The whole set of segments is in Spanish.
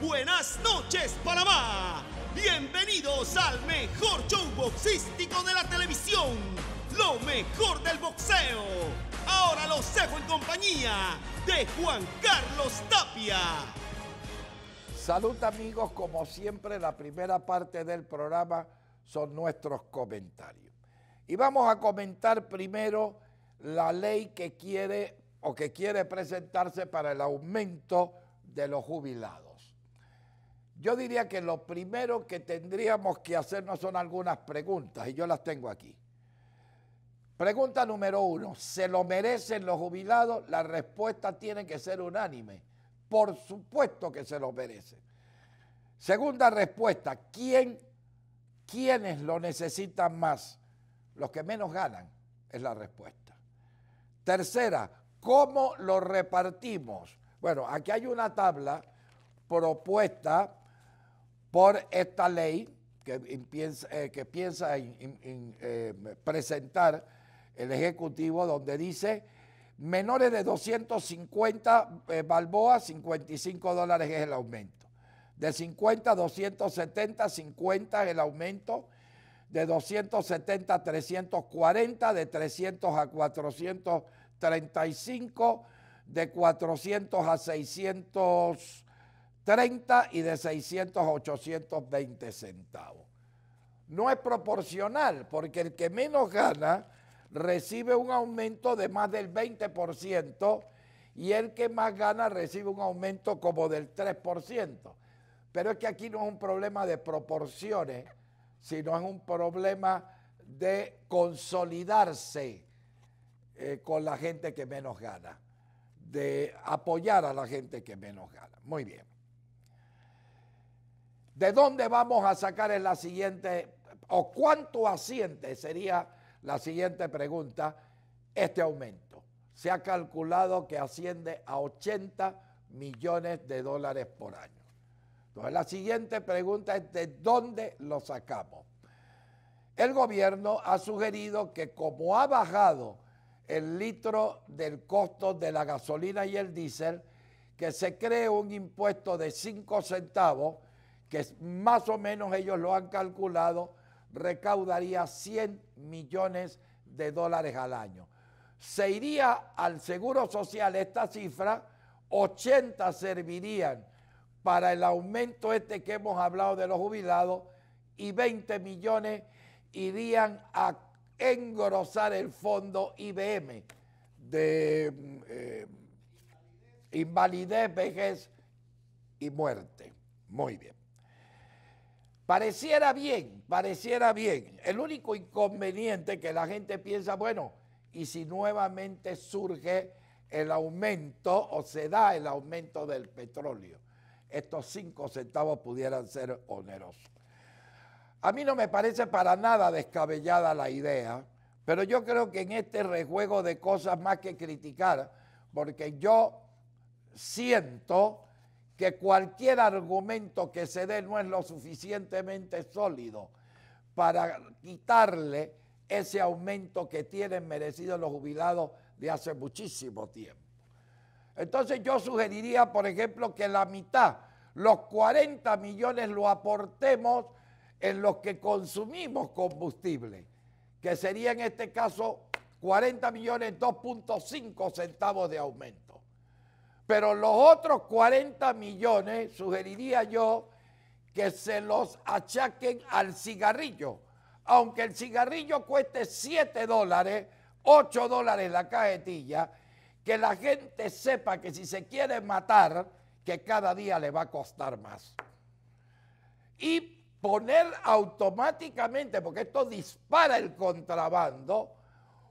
Buenas noches, Panamá. Bienvenidos al mejor show boxístico de la televisión. Lo mejor del boxeo. Ahora los dejo en compañía de Juan Carlos Tapia. Salud amigos, como siempre la primera parte del programa son nuestros comentarios. Y vamos a comentar primero la ley que quiere o que quiere presentarse para el aumento de los jubilados. Yo diría que lo primero que tendríamos que hacernos son algunas preguntas y yo las tengo aquí. Pregunta número uno, ¿se lo merecen los jubilados? La respuesta tiene que ser unánime. Por supuesto que se lo merecen. Segunda respuesta, ¿quién, ¿quiénes lo necesitan más? Los que menos ganan es la respuesta. Tercera, ¿cómo lo repartimos? Bueno, aquí hay una tabla propuesta por esta ley que piensa, eh, que piensa eh, presentar el Ejecutivo, donde dice menores de 250 eh, balboa 55 dólares es el aumento. De 50 a 270, 50 es el aumento. De 270 a 340, de 300 a 435, de 400 a 600. 30 y de 600 a 820 centavos. No es proporcional porque el que menos gana recibe un aumento de más del 20% y el que más gana recibe un aumento como del 3%. Pero es que aquí no es un problema de proporciones, sino es un problema de consolidarse eh, con la gente que menos gana, de apoyar a la gente que menos gana. Muy bien. ¿De dónde vamos a sacar en la siguiente, o cuánto asiente sería la siguiente pregunta, este aumento? Se ha calculado que asciende a 80 millones de dólares por año. Entonces la siguiente pregunta es de dónde lo sacamos. El gobierno ha sugerido que como ha bajado el litro del costo de la gasolina y el diésel, que se cree un impuesto de 5 centavos que más o menos ellos lo han calculado, recaudaría 100 millones de dólares al año. Se iría al Seguro Social esta cifra, 80 servirían para el aumento este que hemos hablado de los jubilados y 20 millones irían a engrosar el fondo IBM de eh, invalidez, vejez y muerte. Muy bien. Pareciera bien, pareciera bien. El único inconveniente que la gente piensa, bueno, y si nuevamente surge el aumento o se da el aumento del petróleo, estos cinco centavos pudieran ser onerosos. A mí no me parece para nada descabellada la idea, pero yo creo que en este rejuego de cosas más que criticar, porque yo siento que cualquier argumento que se dé no es lo suficientemente sólido para quitarle ese aumento que tienen merecido los jubilados de hace muchísimo tiempo. Entonces yo sugeriría, por ejemplo, que la mitad, los 40 millones, lo aportemos en los que consumimos combustible, que sería en este caso 40 millones 2.5 centavos de aumento. Pero los otros 40 millones, sugeriría yo, que se los achaquen al cigarrillo. Aunque el cigarrillo cueste 7 dólares, 8 dólares la cajetilla, que la gente sepa que si se quiere matar, que cada día le va a costar más. Y poner automáticamente, porque esto dispara el contrabando,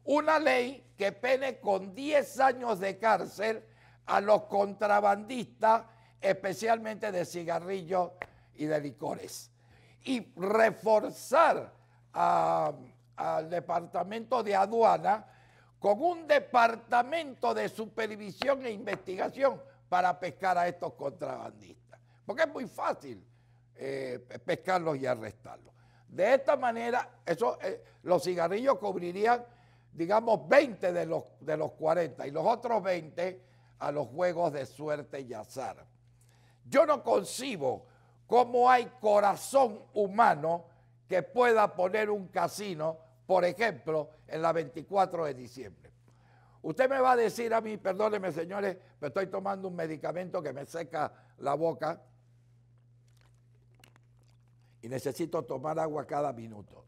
una ley que pene con 10 años de cárcel a los contrabandistas, especialmente de cigarrillos y de licores. Y reforzar al departamento de aduana con un departamento de supervisión e investigación para pescar a estos contrabandistas. Porque es muy fácil eh, pescarlos y arrestarlos. De esta manera, eh, los cigarrillos cubrirían, digamos, 20 de los, de los 40 y los otros 20 a los juegos de suerte y azar. Yo no concibo cómo hay corazón humano que pueda poner un casino, por ejemplo, en la 24 de diciembre. Usted me va a decir a mí, perdóneme señores, me estoy tomando un medicamento que me seca la boca y necesito tomar agua cada minuto.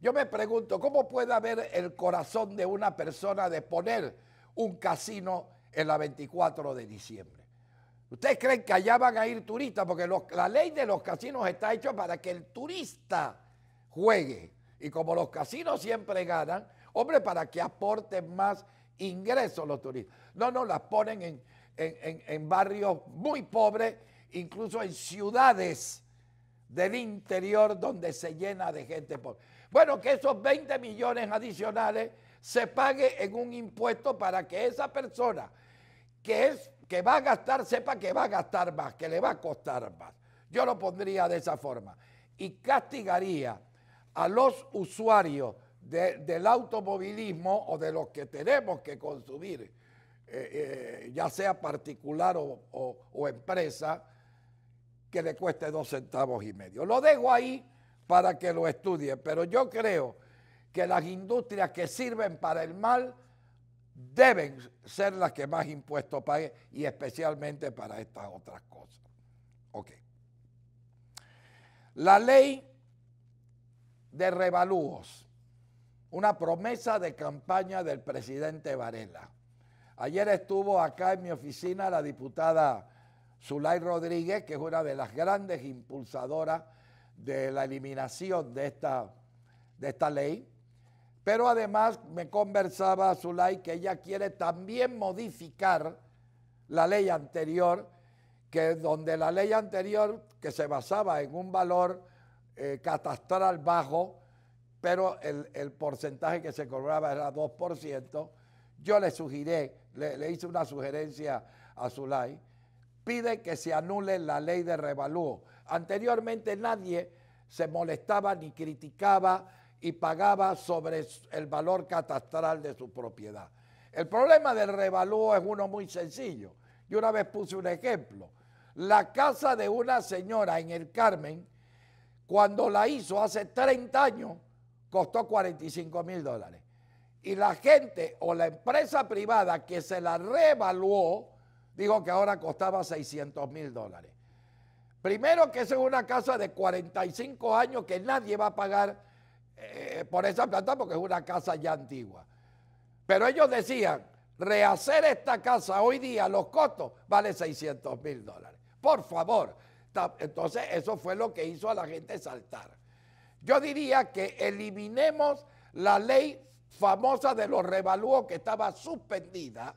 Yo me pregunto, ¿cómo puede haber el corazón de una persona de poner un casino en la 24 de diciembre. ¿Ustedes creen que allá van a ir turistas? Porque la ley de los casinos está hecha para que el turista juegue. Y como los casinos siempre ganan, hombre, para que aporten más ingresos los turistas. No, no, las ponen en, en barrios muy pobres, incluso en ciudades del interior donde se llena de gente pobre. Bueno, que esos 20 millones adicionales se pague en un impuesto para que esa persona que, es, que va a gastar sepa que va a gastar más, que le va a costar más. Yo lo pondría de esa forma. Y castigaría a los usuarios del automovilismo o de los que tenemos que consumir, eh, eh, ya sea particular o, o empresa, que le cueste dos centavos y medio. Lo dejo ahí para que lo estudie pero yo creo que las industrias que sirven para el mal deben ser las que más impuestos paguen y especialmente para estas otras cosas. Ok. La ley de revalúos, una promesa de campaña del presidente Varela. Ayer estuvo acá en mi oficina la diputada Zulay Rodríguez, que es una de las grandes impulsadoras de la eliminación de esta, de esta ley pero además me conversaba Zulay que ella quiere también modificar la ley anterior, que donde la ley anterior, que se basaba en un valor eh, catastral bajo, pero el, porcentaje que se cobraba era 2%, yo le sugiré, le, le hice una sugerencia a Zulay, pide que se anule la ley de revalúo. Anteriormente nadie se molestaba ni criticaba y pagaba sobre el valor catastral de su propiedad. El problema del revalúo es uno muy sencillo. Yo una vez puse un ejemplo. La casa de una señora en el Carmen, cuando la hizo hace 30 años, costó 45 mil dólares. Y la gente o la empresa privada que se la revaluó, dijo que ahora costaba 600 mil dólares. Primero que esa es una casa de 45 años que nadie va a pagar eh, por esa planta porque es una casa ya antigua. Pero ellos decían, rehacer esta casa hoy día, los costos, vale 600 mil dólares. Por favor. Entonces eso fue lo que hizo a la gente saltar. Yo diría que eliminemos la ley famosa de los revalúos que estaba suspendida,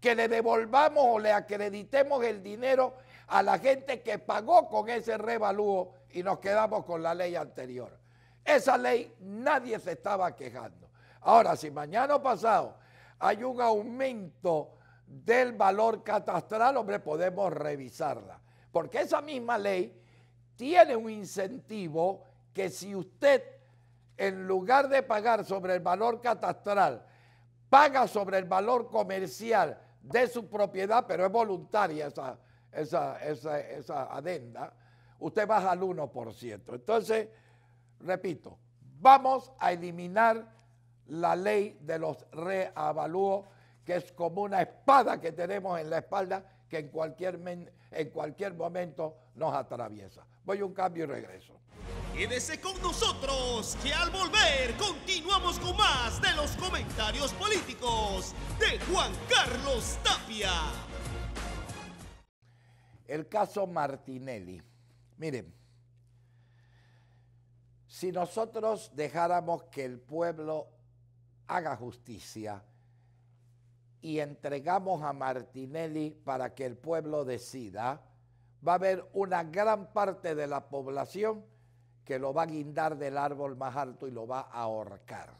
que le devolvamos o le acreditemos el dinero a la gente que pagó con ese revalúo y nos quedamos con la ley anterior. Esa ley nadie se estaba quejando. Ahora, si mañana o pasado hay un aumento del valor catastral, hombre, podemos revisarla. Porque esa misma ley tiene un incentivo que si usted, en lugar de pagar sobre el valor catastral, paga sobre el valor comercial de su propiedad, pero es voluntaria esa, esa, esa adenda, usted baja al 1%. Entonces, repito, vamos a eliminar la ley de los reavalúos, que es como una espada que tenemos en la espalda que en cualquier, en cualquier momento nos atraviesa. Voy a un cambio y regreso. Quédese con nosotros, que al volver continuamos con más de los comentarios políticos de Juan Carlos Tapia. El caso Martinelli. Miren. Si nosotros dejáramos que el pueblo haga justicia y entregamos a Martinelli para que el pueblo decida, va a haber una gran parte de la población que lo va a guindar del árbol más alto y lo va a ahorcar.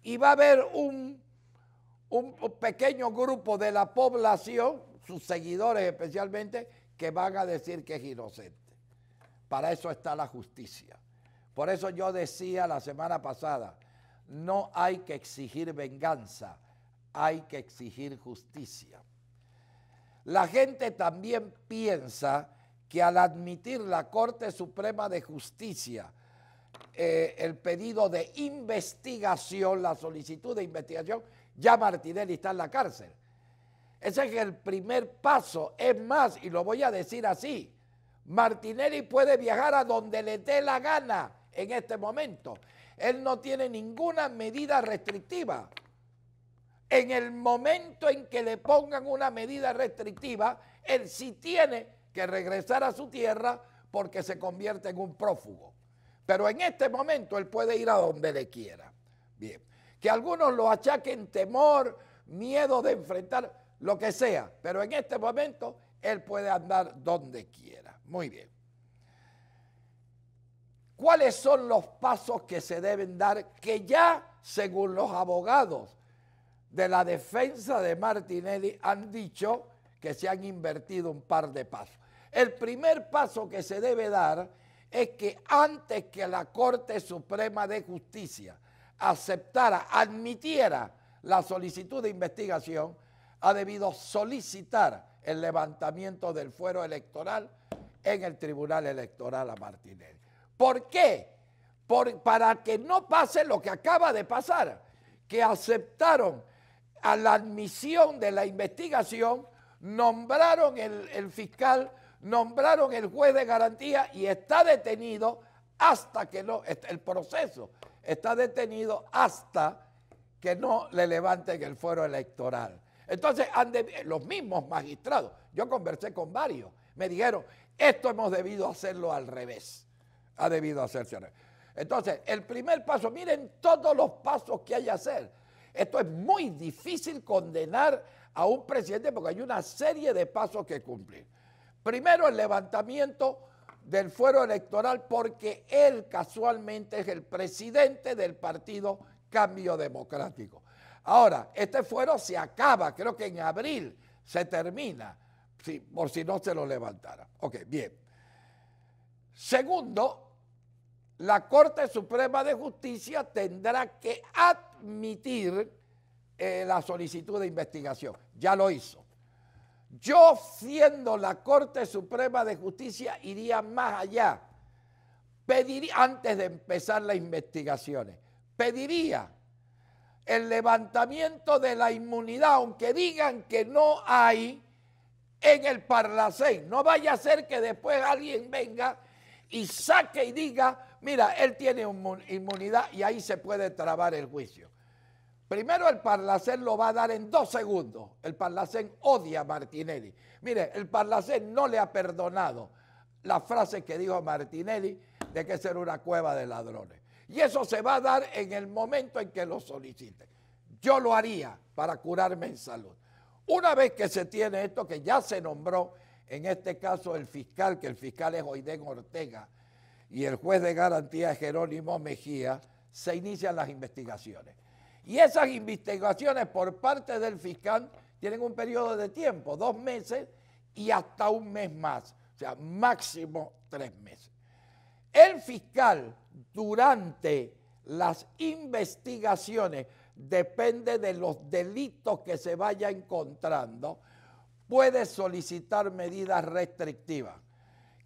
Y va a haber un, pequeño grupo de la población, sus seguidores especialmente, que van a decir que es inocente. Para eso está la justicia. Por eso yo decía la semana pasada, no hay que exigir venganza, hay que exigir justicia. La gente también piensa que al admitir la Corte Suprema de Justicia eh, el pedido de investigación, la solicitud de investigación, ya Martinelli está en la cárcel. Ese es el primer paso. Es más, y lo voy a decir así, Martinelli puede viajar a donde le dé la gana en este momento. Él no tiene ninguna medida restrictiva. En el momento en que le pongan una medida restrictiva, él sí tiene que regresar a su tierra porque se convierte en un prófugo. Pero en este momento él puede ir a donde le quiera. Bien, que algunos lo achaquen temor, miedo de enfrentar, lo que sea, pero en este momento él puede andar donde quiera. Muy bien. ¿Cuáles son los pasos que se deben dar que ya, según los abogados de la defensa de Martinelli, han dicho que se han invertido un par de pasos? El primer paso que se debe dar es que antes que la Corte Suprema de Justicia aceptara, admitiera la solicitud de investigación, ha debido solicitar el levantamiento del fuero electoral en el Tribunal Electoral a Martinelli. ¿Por qué? para que no pase lo que acaba de pasar, que aceptaron a la admisión de la investigación, nombraron el, el fiscal, nombraron el juez de garantía y está detenido hasta que no, el proceso está detenido hasta que no le levanten el fuero electoral. Entonces, los mismos magistrados, yo conversé con varios, me dijeron, esto hemos debido hacerlo al revés ha debido hacerse. Entonces, el primer paso, miren todos los pasos que hay que hacer. Esto es muy difícil condenar a un presidente porque hay una serie de pasos que cumplir. Primero, el levantamiento del fuero electoral porque él casualmente es el presidente del partido Cambio Democrático. Ahora, este fuero se acaba, creo que en abril se termina, por si no se lo levantara. Ok, bien. Segundo, la Corte Suprema de Justicia tendrá que admitir eh, la solicitud de investigación. Ya lo hizo. Yo, siendo la Corte Suprema de Justicia, iría más allá. Pediría, antes de empezar las investigaciones, pediría el levantamiento de la inmunidad, aunque digan que no hay en el Parlacén. No vaya a ser que después alguien venga y saque y diga, Mira, él tiene inmunidad y ahí se puede trabar el juicio. Primero el Parlacén lo va a dar en dos segundos. El Parlacén odia a Martinelli. Mire, el Parlacén no le ha perdonado la frase que dijo Martinelli de que ser una cueva de ladrones. Y eso se va a dar en el momento en que lo solicite. Yo lo haría para curarme en salud. Una vez que se tiene esto, que ya se nombró en este caso el fiscal, que el fiscal es Oidén Ortega, y el juez de garantía Jerónimo Mejía, se inician las investigaciones. Y esas investigaciones por parte del fiscal tienen un periodo de tiempo, dos meses y hasta un mes más, o sea, máximo tres meses. El fiscal durante las investigaciones, depende de los delitos que se vaya encontrando, puede solicitar medidas restrictivas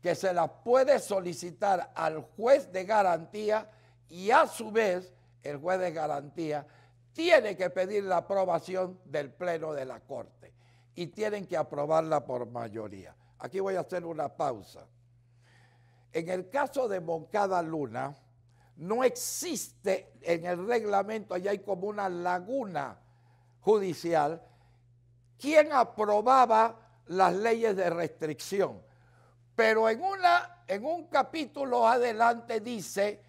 que se las puede solicitar al juez de garantía y a su vez el juez de garantía tiene que pedir la aprobación del Pleno de la Corte y tienen que aprobarla por mayoría. Aquí voy a hacer una pausa. En el caso de Moncada Luna, no existe en el reglamento, allá hay como una laguna judicial, quién aprobaba las leyes de restricción. Pero en, una, en un capítulo adelante dice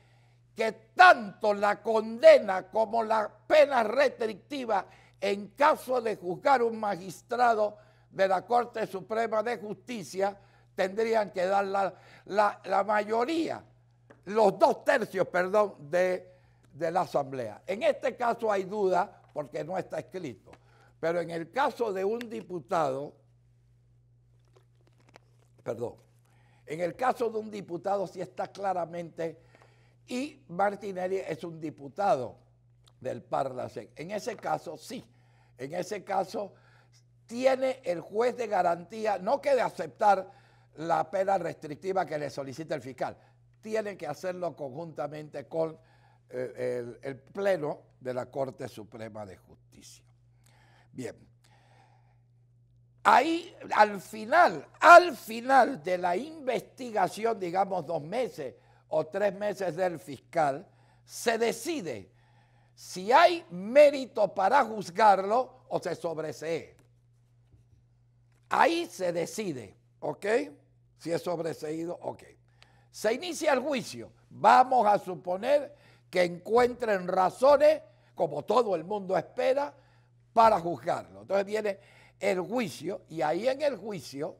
que tanto la condena como la pena restrictiva en caso de juzgar un magistrado de la Corte Suprema de Justicia tendrían que dar la, mayoría, los dos tercios, perdón, de la Asamblea. En este caso hay duda porque no está escrito, pero en el caso de un diputado, perdón, en el caso de un diputado sí está claramente, y Martinelli es un diputado del Parlacen. En ese caso sí, en ese caso tiene el juez de garantía, no que de aceptar la pena restrictiva que le solicita el fiscal, tiene que hacerlo conjuntamente con eh, el Pleno de la Corte Suprema de Justicia. Bien ahí al final, al final de la investigación, digamos dos meses o tres meses del fiscal, se decide si hay mérito para juzgarlo o se sobresee. Ahí se decide, ¿ok? Si es sobreseído, ok. Se inicia el juicio. Vamos a suponer que encuentren razones, como todo el mundo espera, para juzgarlo. Entonces viene el juicio y ahí en el juicio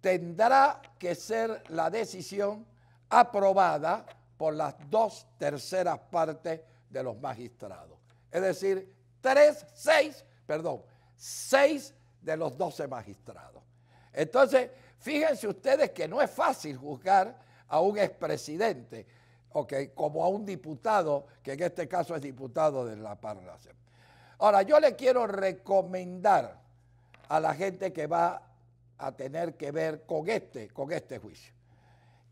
tendrá que ser la decisión aprobada por las dos terceras partes de los magistrados. Es decir, tres, seis, perdón, seis de los doce magistrados. Entonces, fíjense ustedes que no es fácil juzgar a un expresidente, okay, como a un diputado, que en este caso es diputado de la Parra. Ahora, yo le quiero recomendar a la gente que va a tener que ver con este, con este juicio.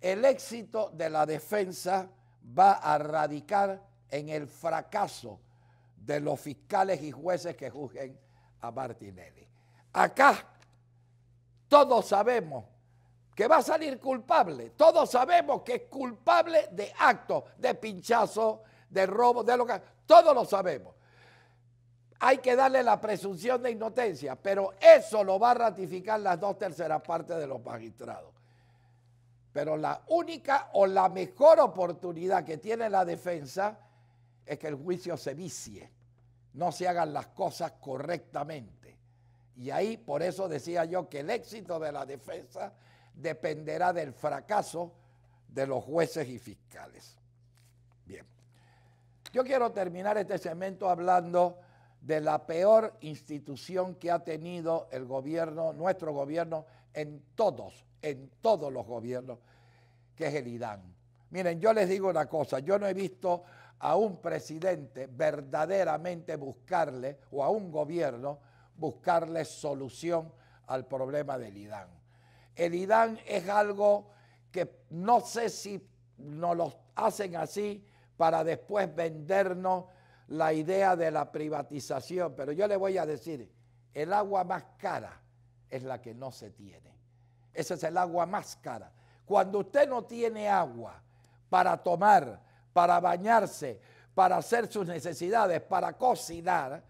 El éxito de la defensa va a radicar en el fracaso de los fiscales y jueces que juzguen a Martinelli. Acá todos sabemos que va a salir culpable, todos sabemos que es culpable de actos, de pinchazo, de robo, de lo que... Todos lo sabemos hay que darle la presunción de inocencia, pero eso lo va a ratificar las dos terceras partes de los magistrados. Pero la única o la mejor oportunidad que tiene la defensa es que el juicio se vicie, no se hagan las cosas correctamente. Y ahí por eso decía yo que el éxito de la defensa dependerá del fracaso de los jueces y fiscales. Bien, yo quiero terminar este segmento hablando de la peor institución que ha tenido el gobierno, nuestro gobierno, en todos, en todos los gobiernos, que es el Irán. Miren, yo les digo una cosa, yo no he visto a un presidente verdaderamente buscarle, o a un gobierno, buscarle solución al problema del Irán. El Irán es algo que no sé si nos lo hacen así para después vendernos la idea de la privatización, pero yo le voy a decir, el agua más cara es la que no se tiene. Ese es el agua más cara. Cuando usted no tiene agua para tomar, para bañarse, para hacer sus necesidades, para cocinar,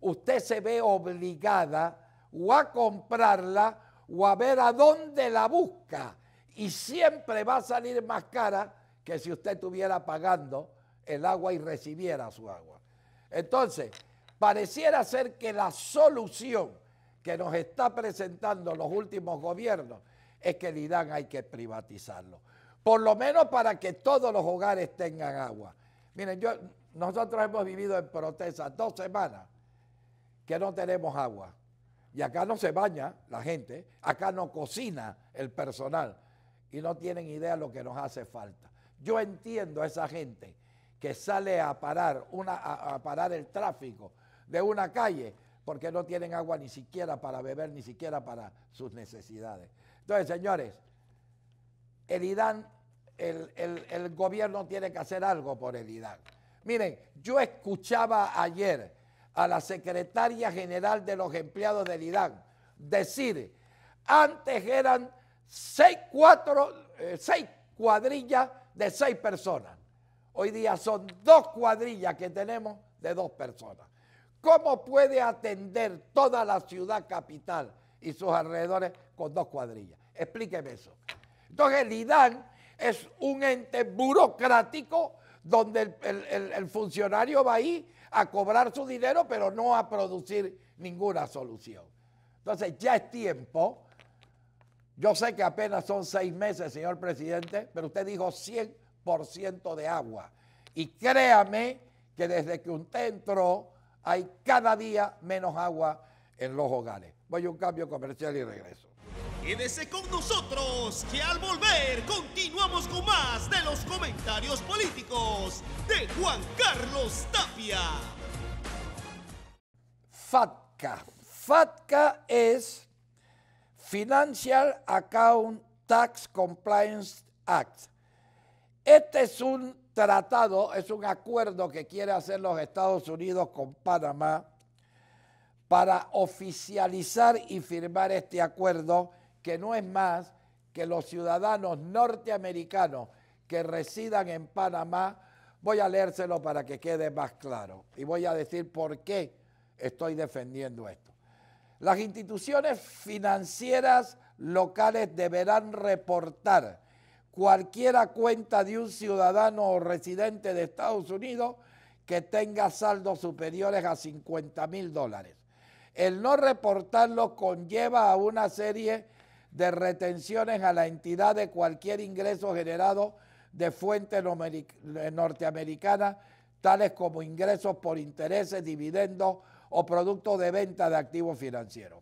usted se ve obligada o a comprarla o a ver a dónde la busca. Y siempre va a salir más cara que si usted estuviera pagando el agua y recibiera su agua. Entonces, pareciera ser que la solución que nos está presentando los últimos gobiernos es que el irán hay que privatizarlo. Por lo menos para que todos los hogares tengan agua. Miren, nosotros hemos vivido en protesta dos semanas que no tenemos agua. Y acá no se baña la gente, acá no cocina el personal y no tienen idea de lo que nos hace falta. Yo entiendo a esa gente que sale a parar, una, a, parar el tráfico de una calle porque no tienen agua ni siquiera para beber, ni siquiera para sus necesidades. Entonces, señores, el Irán, el, gobierno tiene que hacer algo por el Irán. Miren, yo escuchaba ayer a la secretaria general de los empleados del Irán decir, antes eran seis, eh, seis cuadrillas de seis personas. Hoy día son dos cuadrillas que tenemos de dos personas. ¿Cómo puede atender toda la ciudad capital y sus alrededores con dos cuadrillas? Explíqueme eso. Entonces el IDAN es un ente burocrático donde el, funcionario va ahí a cobrar su dinero, pero no a producir ninguna solución. Entonces ya es tiempo. Yo sé que apenas son seis meses, señor presidente, pero usted dijo 100 ciento de agua. Y créame que desde que usted entró hay cada día menos agua en los hogares. Voy a un cambio comercial y regreso. Quédese con nosotros, que al volver continuamos con más de los comentarios políticos de Juan Carlos Tapia. FATCA. FATCA es Financial Account Tax Compliance Act. Este es un tratado, es un acuerdo que quiere hacer los Estados Unidos con Panamá para oficializar y firmar este acuerdo que no es más que los ciudadanos norteamericanos que residan en Panamá, voy a leérselo para que quede más claro y voy a decir por qué estoy defendiendo esto. Las instituciones financieras locales deberán reportar cualquiera cuenta de un ciudadano o residente de Estados Unidos que tenga saldos superiores a 50 mil dólares. El no reportarlo conlleva a una serie de retenciones a la entidad de cualquier ingreso generado de fuentes eh, norteamericanas, tales como ingresos por intereses, dividendos o productos de venta de activos financieros.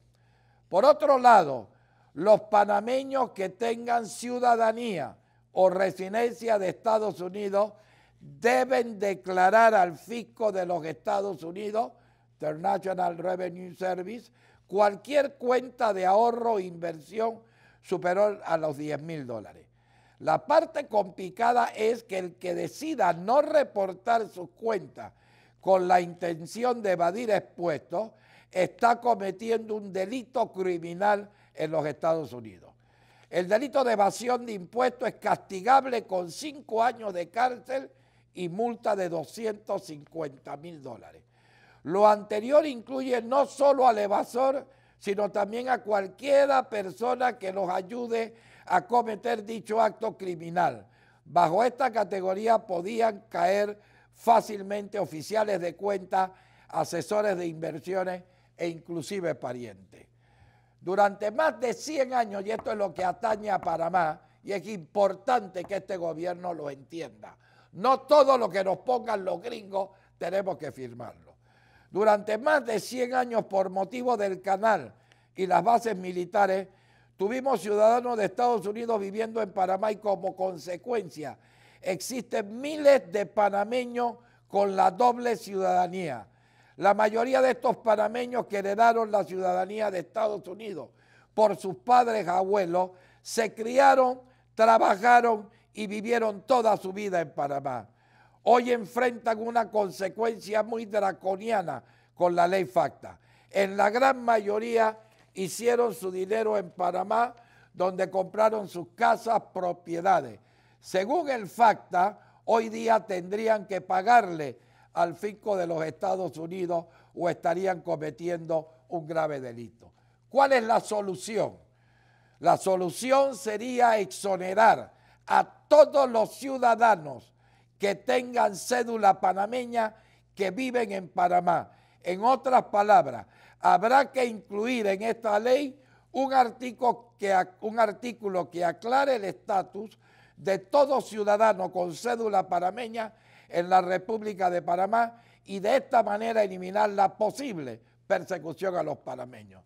Por otro lado, los panameños que tengan ciudadanía o residencia de Estados Unidos deben declarar al fisco de los Estados Unidos, International Revenue Service, cualquier cuenta de ahorro o inversión superior a los 10 mil dólares. La parte complicada es que el que decida no reportar su cuenta con la intención de evadir expuestos está cometiendo un delito criminal en los Estados Unidos. El delito de evasión de impuestos es castigable con cinco años de cárcel y multa de 250 mil dólares. Lo anterior incluye no solo al evasor, sino también a cualquiera persona que nos ayude a cometer dicho acto criminal. Bajo esta categoría podían caer fácilmente oficiales de cuenta, asesores de inversiones e inclusive parientes. Durante más de 100 años, y esto es lo que atañe a Panamá, y es importante que este gobierno lo entienda. No todo lo que nos pongan los gringos tenemos que firmarlo. Durante más de 100 años, por motivo del canal y las bases militares, tuvimos ciudadanos de Estados Unidos viviendo en Panamá y como consecuencia existen miles de panameños con la doble ciudadanía la mayoría de estos panameños que heredaron la ciudadanía de Estados Unidos por sus padres, abuelos, se criaron, trabajaron y vivieron toda su vida en Panamá. Hoy enfrentan una consecuencia muy draconiana con la ley FACTA. En la gran mayoría hicieron su dinero en Panamá, donde compraron sus casas, propiedades. Según el FACTA, hoy día tendrían que pagarle al fisco de los Estados Unidos o estarían cometiendo un grave delito. ¿Cuál es la solución? La solución sería exonerar a todos los ciudadanos que tengan cédula panameña que viven en Panamá. En otras palabras, habrá que incluir en esta ley un artículo que, un artículo que aclare el estatus de todo ciudadano con cédula panameña en la República de Panamá y de esta manera eliminar la posible persecución a los panameños.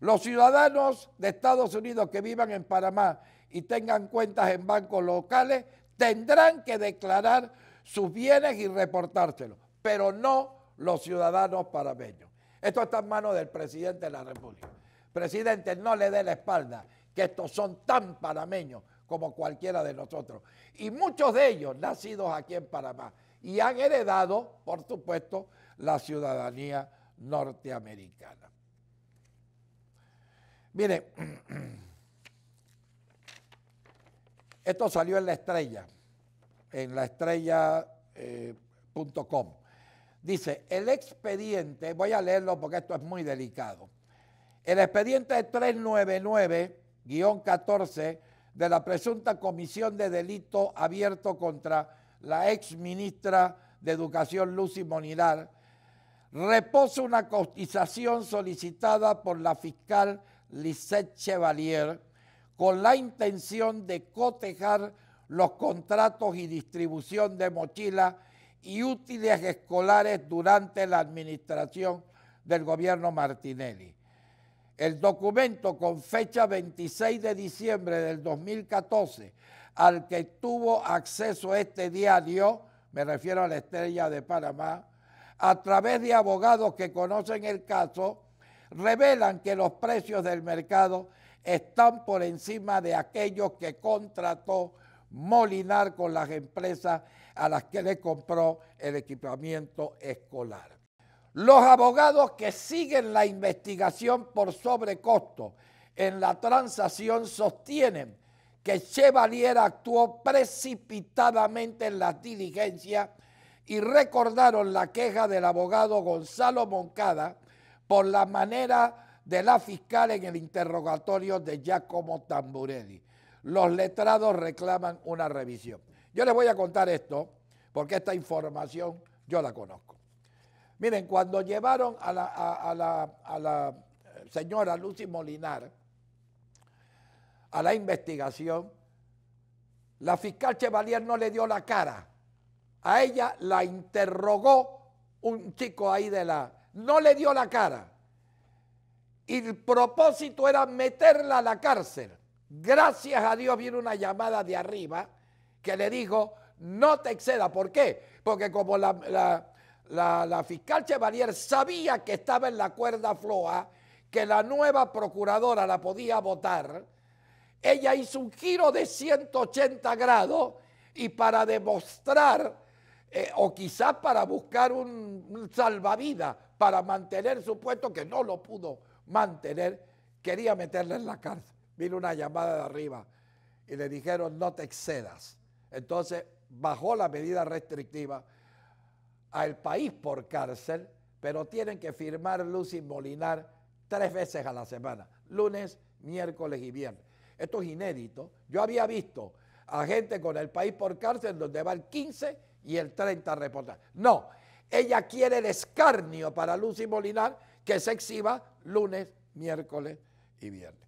Los ciudadanos de Estados Unidos que vivan en Panamá y tengan cuentas en bancos locales tendrán que declarar sus bienes y reportárselos, pero no los ciudadanos panameños. Esto está en manos del presidente de la República. Presidente, no le dé la espalda, que estos son tan panameños como cualquiera de nosotros. Y muchos de ellos nacidos aquí en Panamá y han heredado, por supuesto, la ciudadanía norteamericana. Mire, esto salió en la estrella, en la estrella.com. Eh, Dice, el expediente, voy a leerlo porque esto es muy delicado. El expediente 399-14 de la presunta comisión de delito abierto contra la ex ministra de Educación Lucy Monilar, reposa una cotización solicitada por la fiscal Lisette Chevalier con la intención de cotejar los contratos y distribución de mochilas y útiles escolares durante la administración del gobierno Martinelli. El documento con fecha 26 de diciembre del 2014 al que tuvo acceso este diario, me refiero a la Estrella de Panamá, a través de abogados que conocen el caso, revelan que los precios del mercado están por encima de aquellos que contrató Molinar con las empresas a las que le compró el equipamiento escolar. Los abogados que siguen la investigación por sobrecosto en la transacción sostienen que Chevalier actuó precipitadamente en las diligencias y recordaron la queja del abogado Gonzalo Moncada por la manera de la fiscal en el interrogatorio de Giacomo Tamburelli. Los letrados reclaman una revisión. Yo les voy a contar esto porque esta información yo la conozco. Miren, cuando llevaron a la, eh, señora Lucy Molinar a la investigación, la fiscal Chevalier no le dio la cara. A ella la interrogó un chico ahí de la... No le dio la cara. Y el propósito era meterla a la cárcel. Gracias a Dios viene una llamada de arriba que le dijo, no te exceda. ¿Por qué? Porque como la la, fiscal Chevalier sabía que estaba en la cuerda floja, que la nueva procuradora la podía votar, ella hizo un giro de 180 grados y para demostrar, eh, o quizás para buscar un, salvavidas, para mantener su puesto, que no lo pudo mantener, quería meterle en la cárcel. Vino una llamada de arriba y le dijeron, no te excedas. Entonces bajó la medida restrictiva al país por cárcel, pero tienen que firmar Lucy molinar tres veces a la semana, lunes, miércoles y viernes. Esto es inédito. Yo había visto a gente con el país por cárcel donde va el 15 y el 30 a reportar. No, ella quiere el escarnio para Lucy Molinar que se exhiba lunes, miércoles y viernes.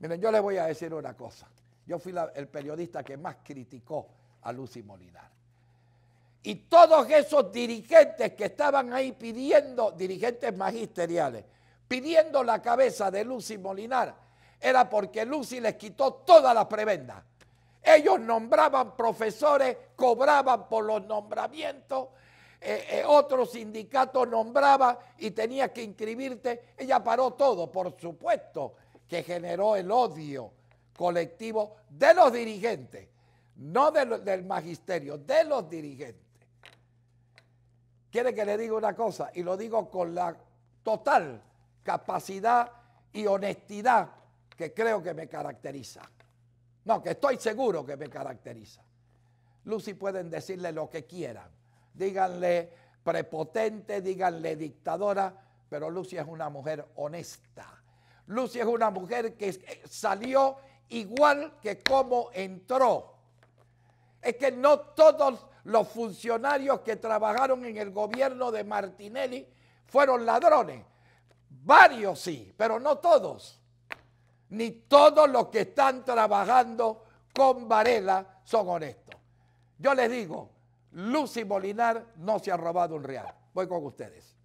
Miren, yo les voy a decir una cosa. Yo fui el periodista que más criticó a Lucy Molinar. Y todos esos dirigentes que estaban ahí pidiendo, dirigentes magisteriales, pidiendo la cabeza de Lucy Molinar, era porque Lucy les quitó toda la prebenda. Ellos nombraban profesores, cobraban por los nombramientos, eh, eh, otro sindicato nombraba y tenía que inscribirte. Ella paró todo, por supuesto, que generó el odio colectivo de los dirigentes, no del magisterio, de los dirigentes. Quiere que le diga una cosa, y lo digo con la total capacidad y honestidad que creo que me caracteriza. No, que estoy seguro que me caracteriza. Lucy pueden decirle lo que quieran. Díganle prepotente, díganle dictadora, pero Lucy es una mujer honesta. Lucy es una mujer que eh, salió igual que como entró. Es que no todos los funcionarios que trabajaron en el gobierno de Martinelli fueron ladrones. Varios sí, pero no todos. Ni todos los que están trabajando con Varela son honestos. Yo les digo, Lucy Molinar no se ha robado un real. Voy con ustedes.